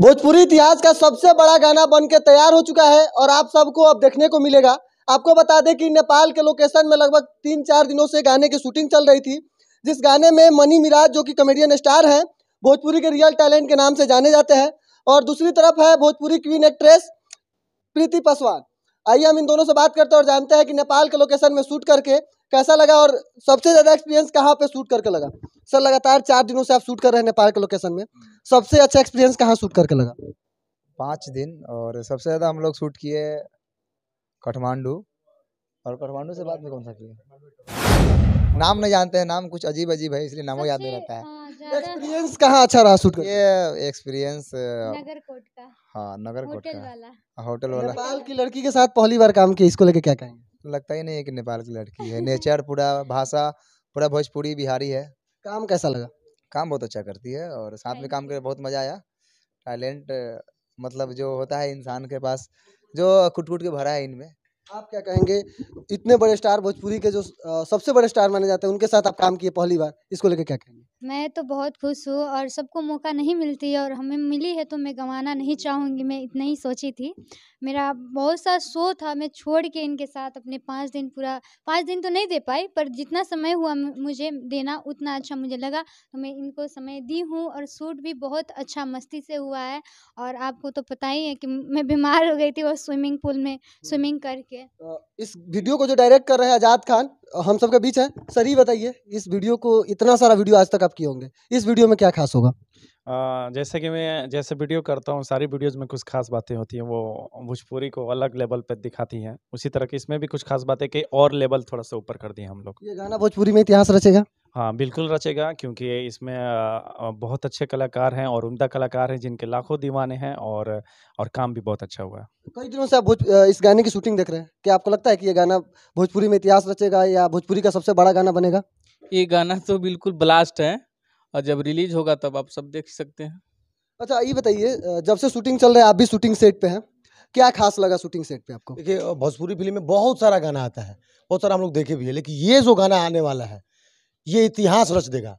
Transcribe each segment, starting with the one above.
भोजपुरी इतिहास का सबसे बड़ा गाना बन के तैयार हो चुका है और आप सबको अब देखने को मिलेगा आपको बता दें कि नेपाल के लोकेशन में लगभग तीन चार दिनों से गाने की शूटिंग चल रही थी जिस गाने में मनी मिराज जो कि कॉमेडियन स्टार हैं भोजपुरी के रियल टैलेंट के नाम से जाने जाते हैं और दूसरी तरफ है भोजपुरी क्वीन एक्ट्रेस प्रीति पासवान आइए हम इन दोनों से बात करते हैं और जानते हैं कि नेपाल के लोकेशन में शूट करके कैसा लगा और सबसे ज़्यादा एक्सपीरियंस कहाँ पर शूट करके लगा सर लगातार चार दिनों से आप शूट कर रहे हैं नेपाल के लोकेशन में सबसे अच्छा एक्सपीरियंस कहाँ शूट करके लगा पाँच दिन और सबसे ज़्यादा हम लोग शूट किए काठमांडू और काठमांडू से बाद में कौन सा किए नाम नहीं जानते हैं नाम कुछ अजीब अजीब है इसलिए नामों याद नहीं अच्छा, रहता है एक्सपीरियंस हाँ, तो कहाँ अच्छा रहा शूट ये एक्सपीरियंस हाँ नगर कोट का हाँ, होटल वाला नेपाल की लड़की के साथ पहली बार काम किया इसको लेके क्या कहेंगे लगता ही नहीं है कि नेपाल की लड़की है नेचर पूरा भाषा पूरा भोजपुरी बिहारी है काम कैसा लगा काम बहुत अच्छा करती है और साथ में काम करके बहुत मज़ा आया टैलेंट मतलब जो होता है इंसान के पास जो कुट कुट के भरा है इनमें आप क्या कहेंगे इतने बड़े स्टार भोजपुरी के जो सबसे बड़े स्टार माने जाते हैं उनके साथ आप काम किए पहली बार इसको लेकर क्या कहेंगे मैं तो बहुत खुश हूँ और सबको मौका नहीं मिलती है और हमें मिली है तो मैं गंवाना नहीं चाहूँगी मैं इतना ही सोची थी मेरा बहुत सा शो था मैं छोड़ के इनके साथ अपने पाँच दिन पूरा पाँच दिन तो नहीं दे पाई पर जितना समय हुआ मुझे देना उतना अच्छा मुझे लगा तो मैं इनको समय दी हूँ और शूट भी बहुत अच्छा मस्ती से हुआ है और आपको तो पता ही है कि मैं बीमार हो गई थी और स्विमिंग पूल में हम्म। स्विमिंग करके तो इस वीडियो को जो डायरेक्ट कर रहे हैं आजाद खान हम सबके बीच है सर ही बताइए इस वीडियो को इतना सारा वीडियो आज तक आप किए होंगे इस वीडियो में क्या खास होगा आ, जैसे कि मैं जैसे वीडियो करता हूँ सारी वीडियोज़ में कुछ खास बातें होती हैं वो भोजपुरी को अलग लेवल पर दिखाती हैं उसी तरह की इसमें भी कुछ खास बातें कि और लेवल थोड़ा सा ऊपर कर दिए हम लोग ये गाना भोजपुरी में इतिहास रचेगा हाँ बिल्कुल रचेगा क्योंकि इसमें बहुत अच्छे कलाकार हैं और उमदा कलाकार हैं जिनके लाखों दीवाने हैं और और काम भी बहुत अच्छा हुआ है कई दिनों से आप इस गाने की शूटिंग देख रहे हैं क्या आपको लगता है कि ये गाना भोजपुरी में इतिहास रचेगा या भोजपुरी का सबसे बड़ा गाना बनेगा ये गाना तो बिल्कुल ब्लास्ट है और जब रिलीज होगा तब आप सब देख सकते हैं अच्छा ये बताइए जब से शूटिंग चल रहा है आप भी शूटिंग सेट पे हैं क्या खास लगा शूटिंग सेट पे आपको देखिए भोजपुरी फिल्म में बहुत सारा गाना आता है बहुत सारा हम लोग देखे भी है लेकिन ये जो गाना आने वाला है ये इतिहास रच देगा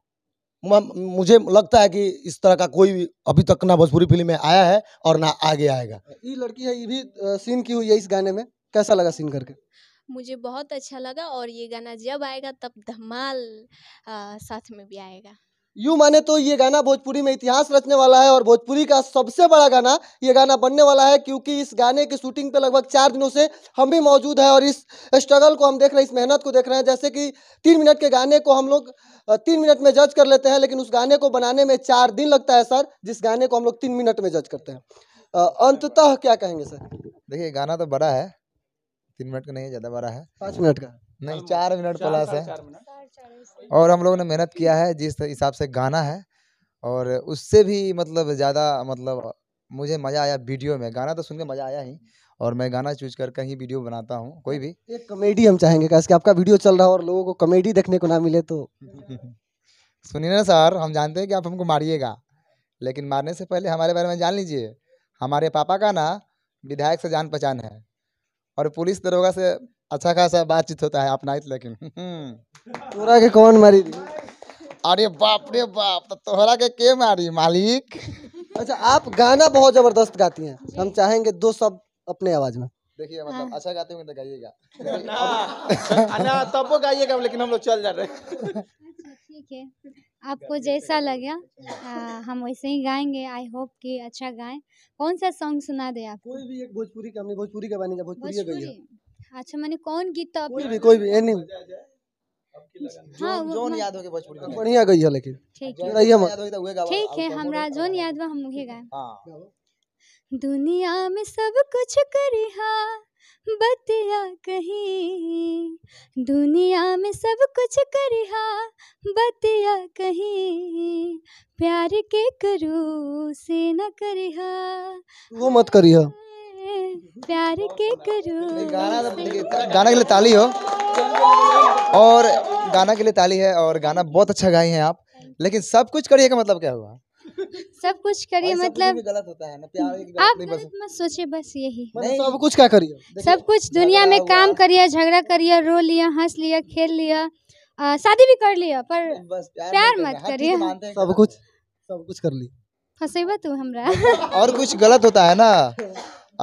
मुझे लगता है कि इस तरह का कोई अभी तक ना भोजपुरी फिल्म में आया है और ना आगे आएगा ये लड़की है ये भी सीन की हुई है इस गाने में कैसा लगा सीन करके मुझे बहुत अच्छा लगा और ये गाना जब आएगा तब धमाल साथ में भी आएगा यूँ माने तो ये गाना भोजपुरी में इतिहास रचने वाला है और भोजपुरी का सबसे बड़ा गाना ये गाना बनने वाला है क्योंकि इस गाने की शूटिंग पे लगभग चार दिनों से हम भी मौजूद है और इस स्ट्रगल को हम देख रहे हैं इस मेहनत को देख रहे हैं जैसे कि तीन मिनट के गाने को हम लोग तीन मिनट में जज कर लेते हैं लेकिन उस गाने को बनाने में चार दिन लगता है सर जिस गाने को हम लोग तीन मिनट में जज करते हैं अंततः क्या कहेंगे सर देखिए गाना तो बड़ा है तीन मिनट का नहीं है ज़्यादा बड़ा है पाँच मिनट का नहीं चार मिनट प्लस है और हम लोगों ने मेहनत किया है जिस हिसाब से गाना है और उससे भी मतलब ज़्यादा मतलब मुझे मज़ा आया वीडियो में गाना तो सुन के मज़ा आया ही और मैं गाना चूज कर कहीं वीडियो बनाता हूँ कोई भी एक कॉमेडी हम चाहेंगे कैसे आपका वीडियो चल रहा हो और लोगों को कॉमेडी देखने को ना मिले तो सुनिए ना सर हम जानते हैं कि आप हमको मारिएगा लेकिन मारने से पहले हमारे बारे में जान लीजिए हमारे पापा का ना विधायक से जान पहचान है और पुलिस दरोगा से अच्छा खासा बातचीत होता है अपना तो लेकिन तोरा के कौन मारी थी अरे बाप रे बाप तो तोहरा के के मारी मालिक अच्छा आप गाना बहुत जबरदस्त गाती हैं हम चाहेंगे दो शब्द अपने आवाज में देखिए मतलब हाँ। अच्छा गाते होंगे तो गाइएगा ना, तब वो गाइएगा लेकिन हम लोग चल जा रहे हैं अच्छा, ठीक है आपको जैसा लगे हम वैसे ही गाएंगे आई होप कि अच्छा गाएं कौन सा सॉन्ग सुना दे आप कोई भी एक भोजपुरी का हमने भोजपुरी का गाने का भोजपुरी गाइए अच्छा मैंने कौन गीत तो कोई भी कोई भी एनी हाँ जोन याद हो होके भोजपुरी का बढ़िया गई है लेकिन ठीक है तो तो ठीक है हमरा जोन याद हो हम उहे गाएं दुनिया में सब कुछ हां बतिया कहीं दुनिया में सब कुछ करिहा बतिया कहीं प्यार के करो से न करिहा वो मत करिहा प्यार के करो गाना तो गाना के लिए ताली हो और गाना के लिए ताली है और गाना बहुत अच्छा गाई हैं आप लेकिन सब कुछ करिए का मतलब क्या हुआ सब कुछ करिए मतलब गलत होता है ना प्यार आप गलत मत सोचे बस यही मतलब सब कुछ क्या करिए सब कुछ दुनिया में काम करिए झगड़ा करिए रो लिया हंस लिया खेल लिया शादी भी कर लिया पर प्यार मत करिए सब कुछ हाँ। सब कुछ कर ली फंसेबा तू हमरा और कुछ गलत होता है ना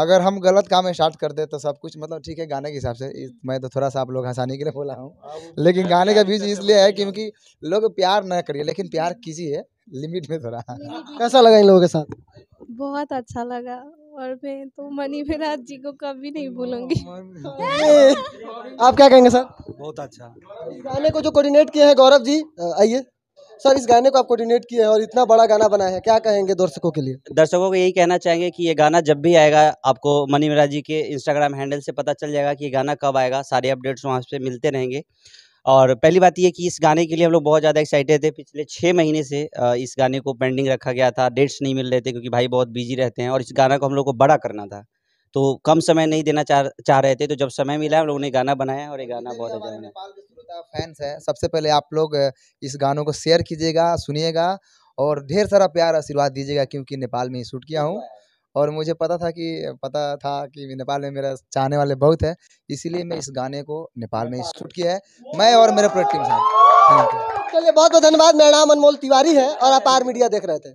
अगर हम गलत काम स्टार्ट कर दे तो सब कुछ मतलब ठीक है गाने के हिसाब से मैं तो थोड़ा सा आप लोग हंसाने के लिए बोला हूँ लेकिन गाने का बीज इसलिए है क्योंकि लोग प्यार ना करिए लेकिन प्यार कीजिए लिमिट में थोड़ा तो कैसा लगा इन लोगों के साथ बहुत अच्छा लगा और मैं तो मनी विराज जी को कभी नहीं भूलूंगी आप क्या कहेंगे सर बहुत अच्छा इस गाने को जो कोऑर्डिनेट किए हैं गौरव जी आइए सर इस गाने को आप कोऑर्डिनेट किए हैं और इतना बड़ा गाना बनाया है क्या कहेंगे दर्शकों के लिए दर्शकों को यही कहना चाहेंगे कि ये गाना जब भी आएगा आपको मनी मिराज जी के इंस्टाग्राम हैंडल से पता चल जाएगा कि ये गाना कब आएगा सारे अपडेट्स वहाँ से मिलते रहेंगे और पहली बात ये कि इस गाने के लिए हम लोग बहुत ज़्यादा एक्साइटेड थे पिछले छः महीने से इस गाने को पेंडिंग रखा गया था डेट्स नहीं मिल रहे थे क्योंकि भाई बहुत बिजी रहते हैं और इस गाना को हम लोग को बड़ा करना था तो कम समय नहीं देना चाह चाह रहे थे तो जब समय मिला हम लोगों ने गाना बनाया और ये गाना बहुत अच्छा बना फैंस है सबसे पहले आप लोग इस गानों को शेयर कीजिएगा सुनिएगा और ढेर सारा प्यार आशीर्वाद दीजिएगा क्योंकि नेपाल में ही शूट किया हूँ और मुझे पता था कि पता था कि नेपाल में मेरा चाहने वाले बहुत है इसीलिए मैं इस गाने को नेपाल में शूट किया है मैं और मेरे पूरे टीम साहब चलिए बहुत बहुत धन्यवाद मेरा नाम अनमोल तिवारी है और आप आर मीडिया देख रहे थे